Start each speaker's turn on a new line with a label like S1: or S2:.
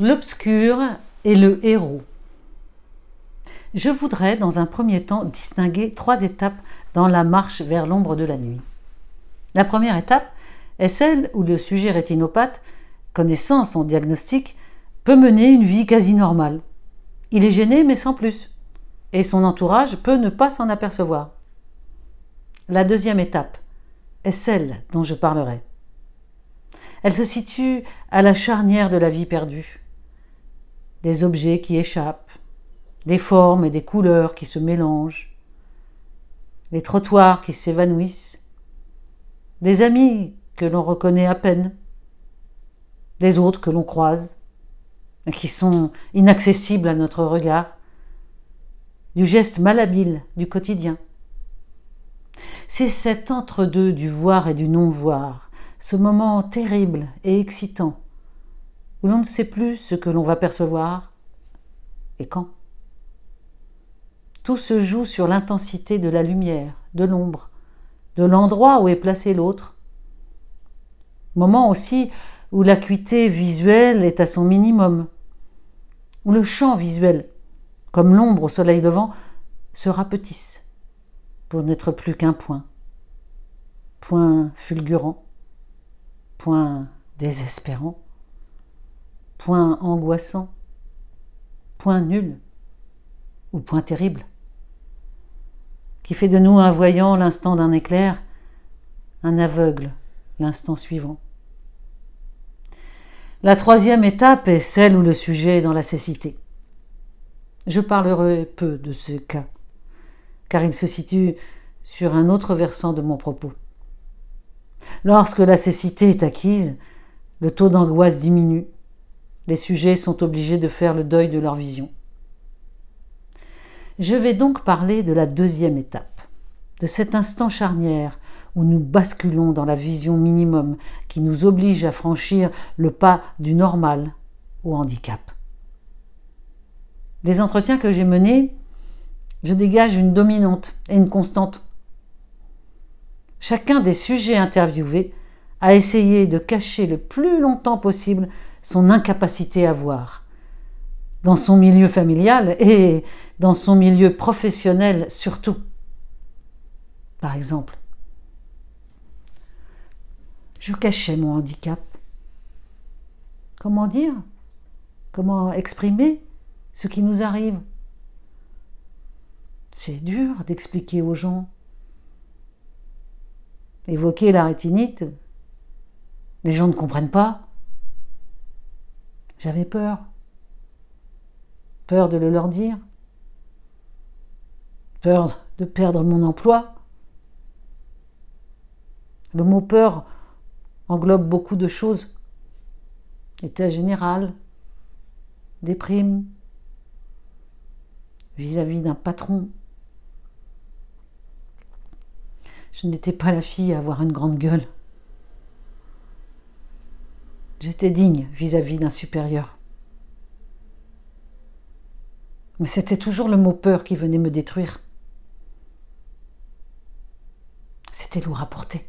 S1: L'obscur et le héros. Je voudrais, dans un premier temps, distinguer trois étapes dans la marche vers l'ombre de la nuit. La première étape est celle où le sujet rétinopathe, connaissant son diagnostic, peut mener une vie quasi normale. Il est gêné, mais sans plus, et son entourage peut ne pas s'en apercevoir. La deuxième étape est celle dont je parlerai. Elle se situe à la charnière de la vie perdue des objets qui échappent, des formes et des couleurs qui se mélangent, des trottoirs qui s'évanouissent, des amis que l'on reconnaît à peine, des autres que l'on croise, et qui sont inaccessibles à notre regard, du geste malhabile du quotidien. C'est cet entre-deux du voir et du non-voir, ce moment terrible et excitant où l'on ne sait plus ce que l'on va percevoir et quand. Tout se joue sur l'intensité de la lumière, de l'ombre, de l'endroit où est placé l'autre. Moment aussi où l'acuité visuelle est à son minimum, où le champ visuel, comme l'ombre au soleil levant, se rapetisse pour n'être plus qu'un point. Point fulgurant, point désespérant point angoissant, point nul ou point terrible, qui fait de nous un voyant l'instant d'un éclair, un aveugle l'instant suivant. La troisième étape est celle où le sujet est dans la cécité. Je parlerai peu de ce cas, car il se situe sur un autre versant de mon propos. Lorsque la cécité est acquise, le taux d'angoisse diminue les sujets sont obligés de faire le deuil de leur vision. Je vais donc parler de la deuxième étape, de cet instant charnière où nous basculons dans la vision minimum qui nous oblige à franchir le pas du normal au handicap. Des entretiens que j'ai menés, je dégage une dominante et une constante. Chacun des sujets interviewés a essayé de cacher le plus longtemps possible son incapacité à voir. Dans son milieu familial et dans son milieu professionnel surtout, par exemple. Je cachais mon handicap. Comment dire Comment exprimer ce qui nous arrive C'est dur d'expliquer aux gens. Évoquer la rétinite, les gens ne comprennent pas. J'avais peur. Peur de le leur dire. Peur de perdre mon emploi. Le mot peur englobe beaucoup de choses. État général, déprime, vis-à-vis d'un patron. Je n'étais pas la fille à avoir une grande gueule. J'étais digne vis-à-vis d'un supérieur. Mais c'était toujours le mot peur qui venait me détruire. C'était lourd à porter.